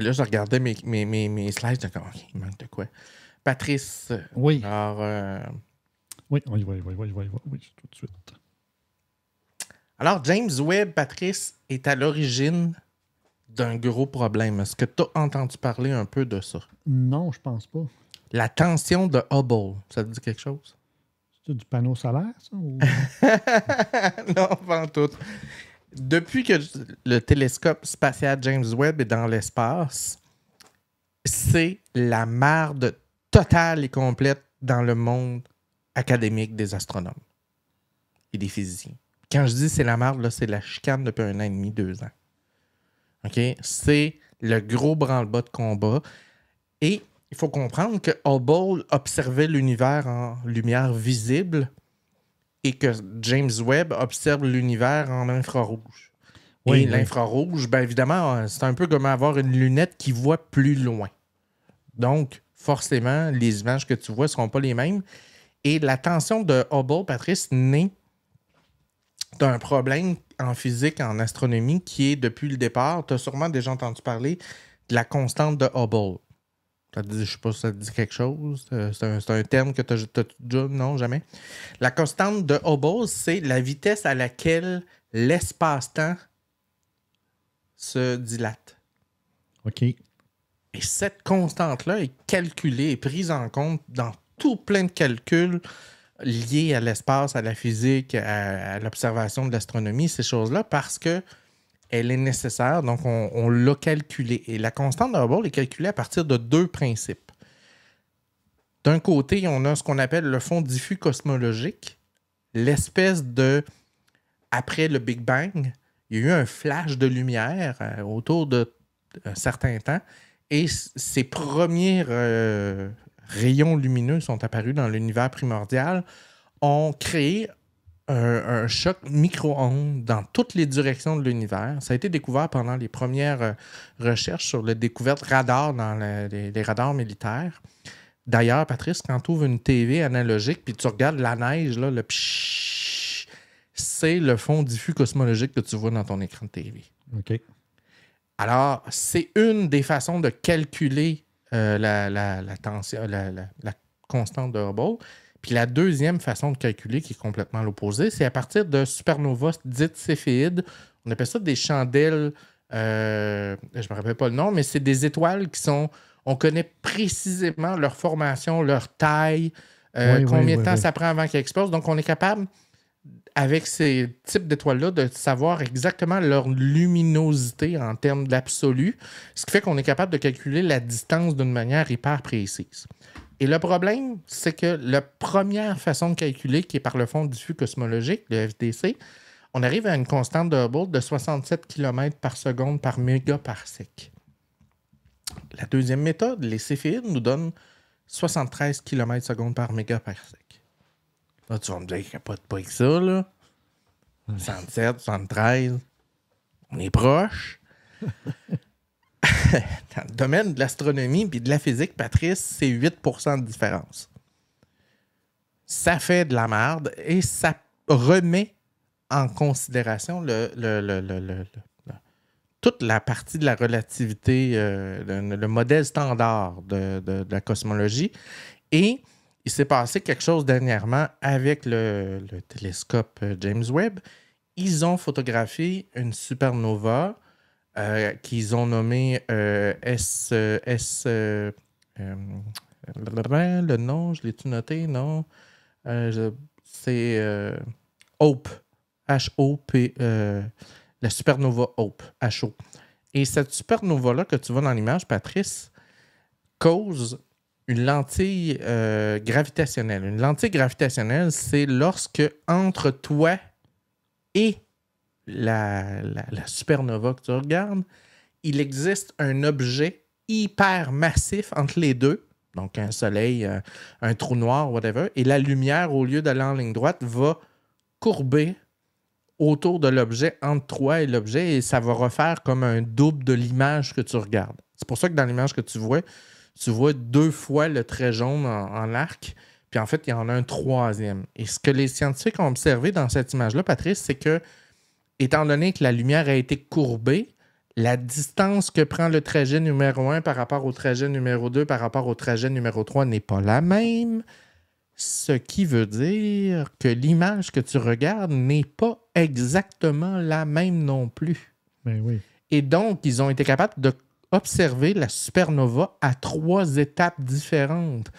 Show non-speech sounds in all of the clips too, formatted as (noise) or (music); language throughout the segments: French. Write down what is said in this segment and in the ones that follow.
là, je regardais mes, mes, mes, mes slides, j'étais comme, OK, il manque de quoi. Patrice. Oui. Alors, euh, Oui, on y va, on y on y oui, tout de suite. Alors, James Webb, Patrice, est à l'origine d'un gros problème. Est-ce que tu as entendu parler un peu de ça? Non, je pense pas. La tension de Hubble, ça te dit quelque chose? C'est du panneau solaire, ça? (laughs) non, pas en tout depuis que le télescope spatial James Webb est dans l'espace, c'est la marde totale et complète dans le monde académique des astronomes et des physiciens. Quand je dis c'est la marde, c'est la chicane depuis un an et demi, deux ans. C'est le gros branle-bas de combat. Et il faut comprendre que Hubble observait l'univers en lumière visible et que James Webb observe l'univers en infrarouge. Oui, l'infrarouge, bien évidemment, euh, c'est un peu comme avoir une lunette qui voit plus loin. Donc, forcément, les images que tu vois ne seront pas les mêmes. Et la tension de Hubble, Patrice, naît d'un problème en physique, en astronomie, qui est depuis le départ, tu as sûrement déjà entendu parler de la constante de Hubble. Je dit, je sais pas si ça te dit quelque chose. Euh, c'est un, terme que tu as, déjà. Non, jamais. La constante de Hubble, c'est la vitesse à laquelle l'espace-temps se dilate. OK. Et cette constante-là est calculée et prise en compte dans tout plein de calculs liés à l'espace, à la physique, à l'observation de l'astronomie, ces choses-là, parce que elle est nécessaire, donc on, l'a calculée. Et la constante de Hubble est calculée à partir de deux principes. D'un côté, on a ce qu'on appelle le fond diffus cosmologique, l'espèce de, après le Big Bang, il y a eu un flash de lumière euh, autour d'un certain temps, et ces premiers euh, rayons lumineux sont apparus dans l'univers primordial, ont créé un, choc micro-ondes dans toutes les directions de l'univers. Ça a été découvert pendant les premières euh, recherches sur la découverte radar dans les, radars militaires. D'ailleurs, Patrice, quand tu ouvres une TV analogique puis tu regardes la neige, là, le c'est le fond diffus cosmologique que tu vois dans ton écran de TV. OK. Alors, c'est une des façons de calculer euh, la, tension, la, constante de Hubble. Puis la deuxième façon de calculer, qui est complètement l'opposé, c'est à partir de supernovas dites céphéides. On appelle ça des chandelles, euh, je ne me rappelle pas le nom, mais c'est des étoiles qui sont. On connaît précisément leur formation, leur taille, euh, combien de temps ça prend avant qu'elles explosent. Donc, on est capable, avec ces types d'étoiles-là, de savoir exactement leur luminosité en termes d'absolu, ce qui fait qu'on est capable de calculer la distance d'une manière hyper précise. Et le problème, c'est que la première façon de calculer, qui est par le fond diffus cosmologique, le FDC, on arrive à une constante de Hubble de 67 km par seconde par mégaparsec. La deuxième méthode, les céphéides, nous donne 73 km seconde par mégaparsec. Là, tu vas me dire qu'il n'y a pas de poids que ça, là. 67, 73, on est proche. (laughs) (laughs) dans le domaine de l'astronomie et de la physique, Patrice, c'est 8 de différence. Ça fait de la merde et ça remet en considération toute la partie de la relativité, euh, le, modèle standard de, de, la cosmologie. Et il s'est passé quelque chose dernièrement avec le, télescope euh, James Webb. Ils ont photographié une supernova euh, qu'ils ont nommé euh, S. Euh, le nom, je l'ai-tu noté? Non. C'est Hope. H-O-P. la supernova Hope. H-O. Et cette supernova-là que tu vois dans l'image, Patrice, cause une lentille gravitationnelle. Une lentille gravitationnelle, c'est lorsque entre toi et la, supernova que tu regardes, il existe un objet hyper massif entre les deux, donc un soleil, euh, un, trou noir, whatever, et la lumière, au lieu d'aller en ligne droite, va courber autour de l'objet, entre toi et l'objet, et ça va refaire comme un double de l'image que tu regardes. C'est pour ça que dans l'image que tu vois, tu vois deux fois le trait jaune en arc, puis en fait, il y en a un troisième. Et ce que les scientifiques ont observé dans cette image-là, Patrice, c'est que étant donné que la lumière a été courbée, la distance que prend le trajet numéro 1 par rapport au trajet numéro 2 par rapport au trajet numéro 3 n'est pas la même, ce qui veut dire que l'image que tu regardes n'est pas exactement la même non plus. Ben oui. Et donc, ils ont été capables d'observer la supernova à trois étapes différentes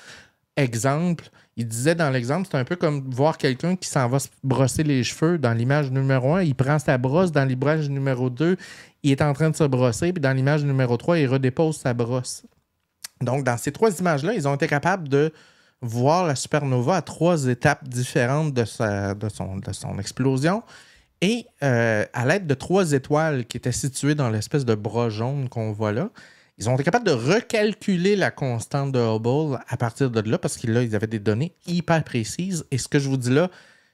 exemple, il disait dans l'exemple, c'est un peu comme voir quelqu'un qui s'en va se brosser les cheveux dans l'image numéro 1, il prend sa brosse dans l'image numéro 2, il est en train de se brosser, puis dans l'image numéro 3, il redépose sa brosse. Donc, dans ces trois images-là, ils ont été capables de voir la supernova à trois étapes différentes de, de, son, explosion et euh, à l'aide de trois étoiles qui étaient situées dans l'espèce de bras jaune qu'on voit là. Ils ont été capables de recalculer la constante de Hubble à partir de là parce qu'ils avaient des données hyper précises. Et ce que je vous dis là,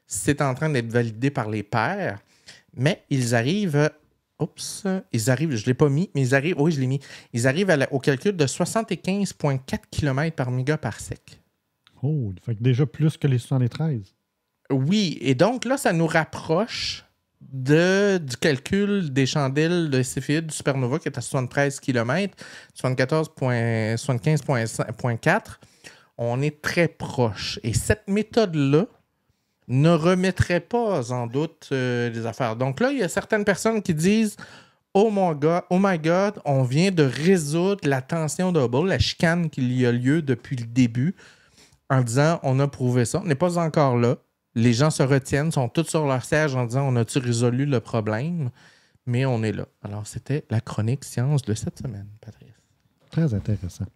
c'est en train d'être validé par les pairs. Mais ils arrivent. Oups, ils arrivent, je ne l'ai pas mis, mais ils arrivent, oui, je l'ai mis. Ils arrivent au calcul de 75,4 km par mégaparsec. Oh, fait déjà plus que les 73. Oui, et donc là, ça nous rapproche de, du calcul des chandelles de Cepheid du supernova qui est à 73 km, 74.75.4, on est très proche. Et cette méthode-là ne remettrait pas en doute euh, les affaires. Donc là, il y a certaines personnes qui disent Oh mon God, oh my God, on vient de résoudre la tension de la chicane qu'il y a lieu depuis le début, en disant on a prouvé ça. On n'est pas encore là les gens se retiennent, sont tous sur leur siège en disant on a-tu résolu le problème, mais on est là. Alors, c'était la chronique science de cette semaine, Patrice. Très intéressant.